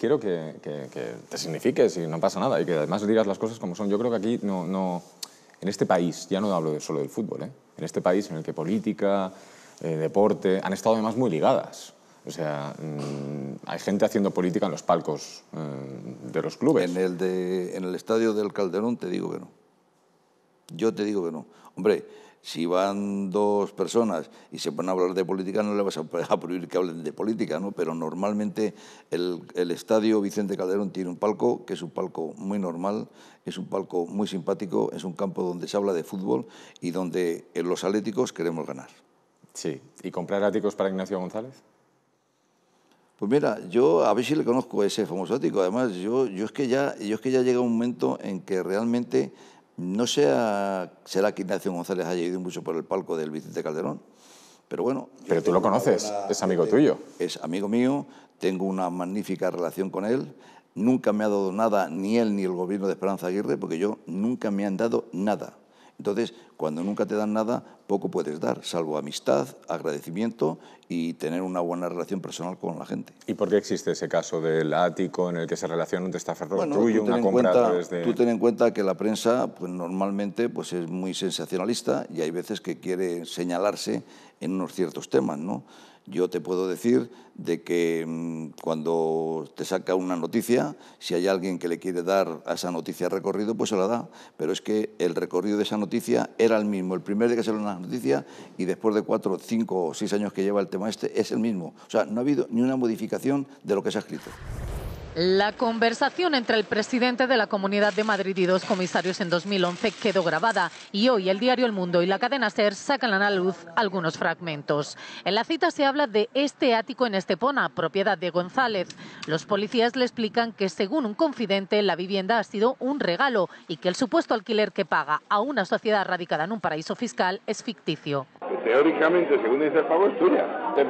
quiero que, te signifiques y no pasa nada y que además digas las cosas como son. Yo creo que aquí no, no en este país, ya no hablo solo del fútbol, ¿eh? en este país en el que política, eh, deporte, han estado además muy ligadas. O sea, mm, hay gente haciendo política en los palcos eh, de los clubes. En el, de, en el estadio del Calderón te digo que no. Yo te digo que no. Hombre, si van dos personas y se ponen a hablar de política, no le vas a prohibir que hablen de política, ¿no? Pero normalmente el, estadio Vicente Calderón tiene un palco, que es un palco muy normal, es un palco muy simpático, es un campo donde se habla de fútbol y donde eh, los atléticos queremos ganar. Sí. ¿Y comprar áticos para Ignacio González? Pues mira, yo a ver si le conozco ese famoso ático. Además, yo, yo, es que ya, yo es que ya llega un momento en que realmente no sé será que Ignacio González haya ido mucho por el palco del Vicente Calderón, pero bueno... Pero tú lo conoces, es amigo eh, tuyo. Es amigo mío, tengo una magnífica relación con él, nunca me ha dado nada ni él ni el gobierno de Esperanza Aguirre, porque yo nunca me han dado nada. Entonces, cuando nunca te dan nada, poco puedes dar, salvo amistad, agradecimiento y tener una buena relación personal con la gente. ¿Y por qué existe ese caso del ático en el que se relaciona un testaferro bueno, tuyo, una compra Tú ten en cuenta que la prensa pues, normalmente pues, es muy sensacionalista y hay veces que quiere señalarse en unos ciertos temas, ¿no? Yo te puedo decir de que mm, cuando te saca una noticia, si hay alguien que le quiere dar a esa noticia recorrido, pues se la da. Pero es que el recorrido de esa noticia era el mismo. El primer día que salió una noticia y después de cuatro, cinco o seis años que lleva el tema este, es el mismo. O sea, no ha habido ni una modificación de lo que se ha escrito. La conversación entre el presidente de la Comunidad de Madrid y dos comisarios en 2011 quedó grabada y hoy el diario El Mundo y la cadena SER sacan a la luz algunos fragmentos. En la cita se habla de este ático en Estepona, propiedad de González. Los policías le explican que según un confidente la vivienda ha sido un regalo y que el supuesto alquiler que paga a una sociedad radicada en un paraíso fiscal es ficticio teóricamente, según dice el pavo, es tuya. que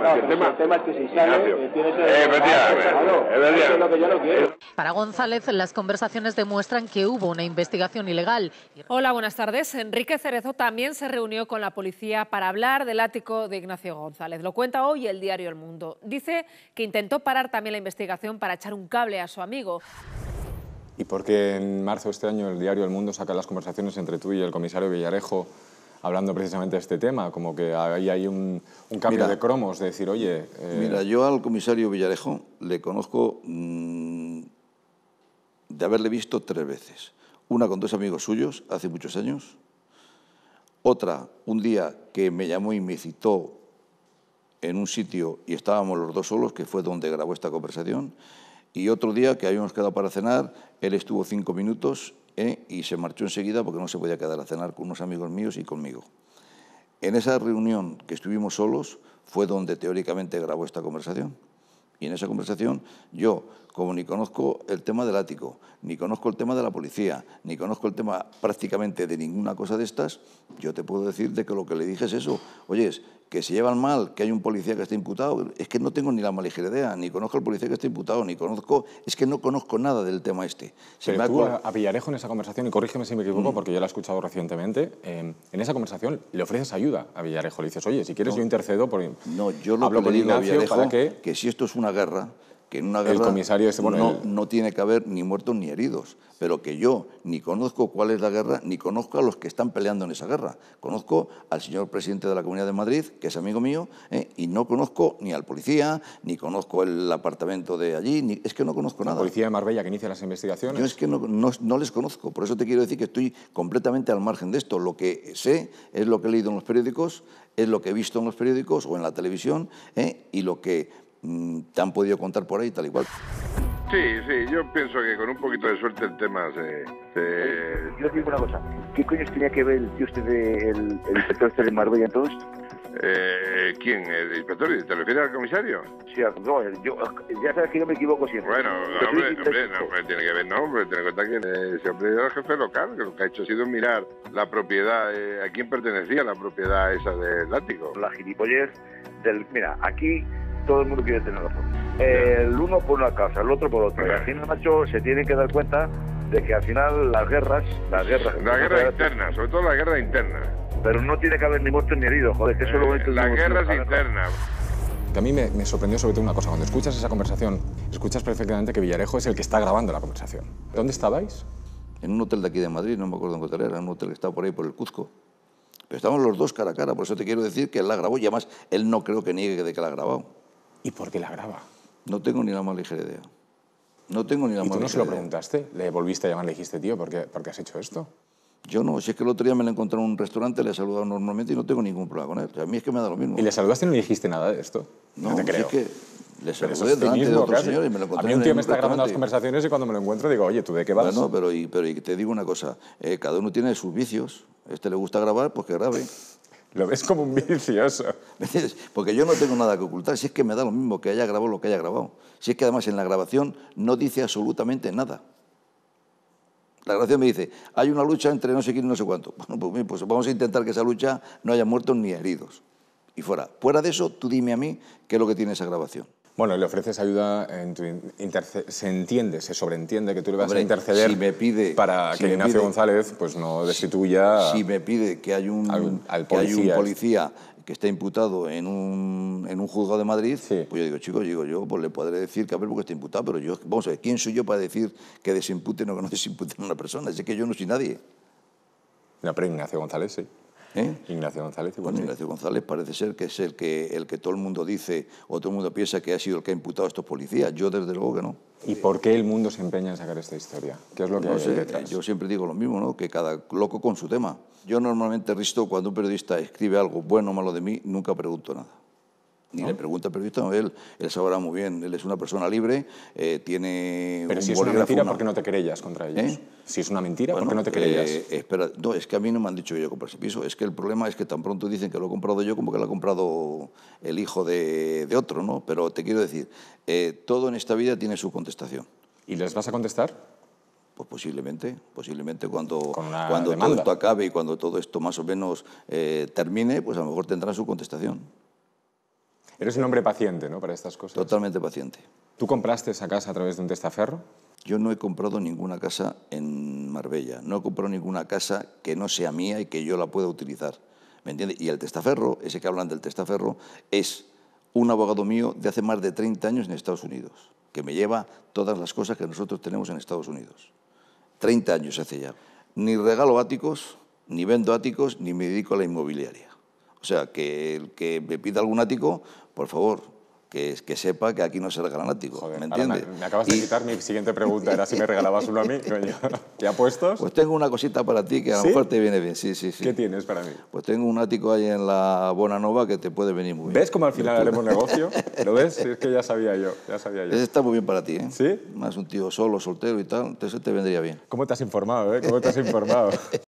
Para González, las conversaciones demuestran que hubo una investigación ilegal. Hola, buenas tardes. Enrique Cerezo también se reunió con la policía para hablar del ático de Ignacio González. Lo cuenta hoy el diario El Mundo. Dice que intentó parar también la investigación para echar un cable a su amigo. ¿Y por qué en marzo de este año el diario El Mundo saca las conversaciones entre tú y el comisario Villarejo hablando precisamente de este tema, como que ahí hay un, cambio de cromos, de decir, oye... Eh, Mira, yo al comisario Villarejo le conozco mm, de haberle visto tres veces. Una con dos amigos suyos, hace muchos años. Otra, un día que me llamó y me citó en un sitio y estábamos los dos solos, que fue donde grabó esta conversación. Y otro día que habíamos quedado para cenar, él estuvo cinco minutos ¿eh? y se marchó enseguida porque no se podía quedar a cenar con unos amigos míos y conmigo. En esa reunión que estuvimos solos fue donde teóricamente grabó esta conversación. Y en esa conversación yo, como ni conozco el tema del ático, ni conozco el tema de la policía, ni conozco el tema prácticamente de ninguna cosa de estas, yo te puedo decir de que lo que le dije es eso. Oyes, que se llevan mal, que hay un policía que está imputado, es que no tengo ni la mala idea, ni conozco al policía que está imputado, ni conozco, es que no conozco nada del tema este. Se a Villarejo en esa conversación, y corrígeme si me equivoco, mm. porque yo la he escuchado recientemente, em, en esa conversación le ofreces ayuda a Villarejo, le dices, oye, si quieres yo intercedo por... No, yo lo que digo a Villarejo, que si esto es una guerra, que en una guerra no, tiene que haber ni muertos ni heridos, pero que yo ni conozco cuál es la guerra, ni conozco a los que están peleando en esa guerra. Conozco al señor presidente de la Comunidad de Madrid, que es amigo mío, eh, y no conozco ni al policía, ni conozco el apartamento de allí, ni, es que no conozco nada. La policía de Marbella que inicia las investigaciones. es que no, les conozco, por eso te quiero decir que estoy completamente al margen de esto. Lo que sé es lo que he leído en los periódicos, es lo que he visto en los periódicos o en la televisión, eh, y lo que Mm, te han podido contar por ahí, tal igual Sí, sí, yo pienso que con un poquito de suerte el tema se... se... Eh, yo digo una cosa, ¿qué coño tenía que ver el usted el, inspector este de Marbella entonces? Eh, ¿Quién? ¿El inspector? ¿Te refieres al comisario? Sí, no, yo, ya sabes que yo me equivoco siempre. Bueno, hombre, hombre, no, tiene que ver, no, hombre, tiene que cuenta que ese el jefe local, que lo que ha hecho ha sido mirar la propiedad, eh, a quién pertenecía la propiedad esa del ático. La gilipollez del... Mira, aquí todo el mundo quiere tener la foto. El uno por una causa, el otro por otra. Y al final, macho, se tienen que dar cuenta de que al final las guerras, las guerras. La guerra interna, sobre todo la guerra interna. Pero no tiene que haber ni muerto ni herido, joder, que eso eh, La guerra interna. Que a mí me, sorprendió sobre todo una cosa. Cuando escuchas esa conversación, escuchas perfectamente que Villarejo es el que está grabando la conversación. ¿Dónde estabais? En un hotel de aquí de Madrid, no me acuerdo en qué hotel era, un hotel que estaba por ahí, por el Cuzco. Pero estábamos los dos cara a cara, por eso te quiero decir que él la grabó y además él no creo que niegue de que la ha grabado. ¿Y por qué la graba? No tengo ni la más ligera idea. No tengo ni la ¿Y tú no se lo preguntaste? ¿Le volviste a llamar? ¿Le dijiste, tío, ¿por qué, has hecho esto? Yo no, si es que el otro día me lo encontré en un restaurante, le he normalmente y no tengo ningún problema con él. a mí es que me da lo mismo. ¿Y le saludaste y no le dijiste nada de esto? No, te creo. es que le saludé delante de otro señor y me lo A mí un tío me está grabando las conversaciones y cuando me lo encuentro digo, oye, ¿tú de qué vas? no, pero, te digo una cosa, eh, cada uno tiene sus vicios. Este le gusta grabar, pues que grabe. lo ves como un vicioso. Porque yo no tengo nada que ocultar, si es que me da lo mismo que haya grabado lo que haya grabado. Si es que además en la grabación no dice absolutamente nada. La grabación me dice, hay una lucha entre no sé quién y no sé cuánto. Bueno, pues, pues vamos a intentar que esa lucha no haya muertos ni heridos. Y fuera. Fuera de eso, tú dime a mí qué es lo que tiene esa grabación. Bueno, le ofreces ayuda, en se entiende, se sobreentiende que tú le vas a interceder me pide, para que Ignacio González pues, no destituya. Si, me pide que hay un, policía, que hay un policía que está imputado en un, en un juzgado de Madrid, pues yo digo, chicos, digo yo, pues le podré decir que a ver porque está imputado, pero yo, vamos a ver, ¿quién soy yo para decir que desimputen o que no desimputen a una persona? Es que yo no soy nadie. No, pero Ignacio González sí. ¿Eh? Ignacio González Ignacio González parece ser que es el que, el que todo el mundo dice o todo el mundo piensa que ha sido el que ha imputado a estos policías. Yo desde luego que no. ¿Y por qué el mundo se empeña en sacar esta historia? lo Yo siempre digo lo mismo, ¿no? que cada loco con su tema. Yo normalmente, Risto, cuando un periodista escribe algo bueno o malo de mí, nunca pregunto nada. Ni le pregunta al periodista, él, él sabrá muy bien, él es una persona libre, eh, tiene Pero si es una mentira, ¿por qué no te querellas contra ellos? ¿Eh? Si es una mentira, ¿por qué no te querellas? Eh, no, es que a mí no me han dicho que yo compré ese piso, es que el problema es que tan pronto dicen que lo he comprado yo como que lo ha comprado el hijo de, otro, ¿no? Pero te quiero decir, todo en esta vida tiene su contestación. ¿Y les vas a contestar? Pues posiblemente, posiblemente cuando, cuando todo esto acabe y cuando todo esto más o menos termine, pues a lo mejor tendrán su contestación. Eres un hombre paciente, ¿no? Para estas cosas. Totalmente paciente. ¿Tú compraste esa casa a través de un testaferro? Yo no he comprado ninguna casa en Marbella. No he comprado ninguna casa que no sea mía y que yo la pueda utilizar. ¿Me entiendes? Y el testaferro, ese que hablan del testaferro, es un abogado mío de hace más de 30 años en Estados Unidos, que me lleva todas las cosas que nosotros tenemos en Estados Unidos. 30 años hace ya. Ni regalo áticos, ni vendo áticos, ni me dedico a la inmobiliaria. O sea, que el que me pida algún ático, por favor, que, que, sepa que aquí no se regalan látigos. ¿Me Me, acabas de quitar mi siguiente pregunta, era si me regalabas uno a mí. Coño. apuestos? Pues tengo una cosita para ti que a lo mejor te viene bien. Sí, sí, sí. ¿Qué tienes para mí? Pues tengo un ático ahí en la Bonanova que te puede venir muy bien. ¿Ves cómo al final haremos negocio? ¿Lo ves? es que ya sabía yo. Ya sabía yo. Ese está muy bien para ti, ¿eh? Sí. Más un tío solo, soltero y tal, entonces te vendría bien. ¿Cómo te has informado, eh? ¿Cómo te has informado?